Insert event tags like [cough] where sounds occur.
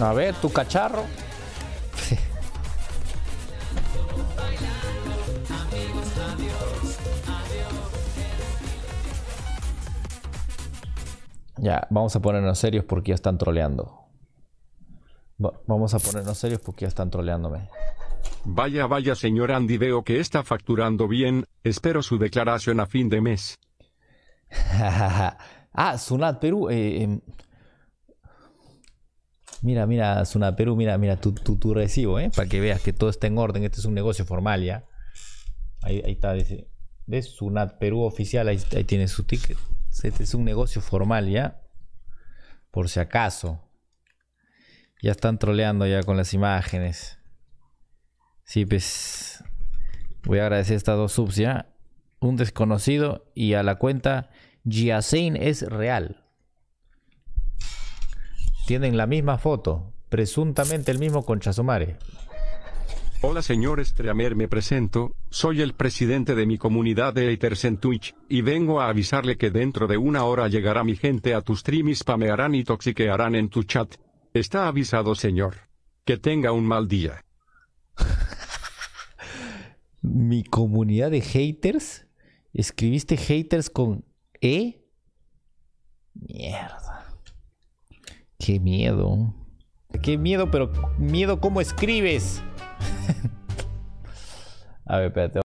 A ver, tu cacharro. [laughs] Ya, vamos a ponernos serios porque ya están troleando. vamos a ponernos serios porque ya están troleándome. Vaya, vaya, señor Andy, veo que está facturando bien. Espero su declaración a fin de mes. [laughs] ah, Sunat Perú, eh, em, mira, mira, Sunat Perú, mira, mira tu, tu, recibo, ¿eh? Para que veas que todo está en orden, este es un negocio formal ya. Ahí, está, dice, ¿ves? Sunat Perú oficial, ahí, tiene su ticket. Este es un negocio formal ya, por si acaso. Ya están troleando ya con las imágenes. Sí, pues voy a agradecer estas dos subs ya. Un desconocido y a la cuenta Yasein es real tienen la misma foto, presuntamente el mismo con Chasumare. Hola señor streamer, me presento, soy el presidente de mi comunidad de haters en Twitch, y vengo a avisarle que dentro de una hora llegará mi gente a tu stream y spamearán y toxiquearán en tu chat. Está avisado señor. Que tenga un mal día. [laughs] mi comunidad de haters, escribiste haters con E. Mierda. Qué miedo. Qué miedo, pero miedo cómo escribes. [laughs] A ver, espérate.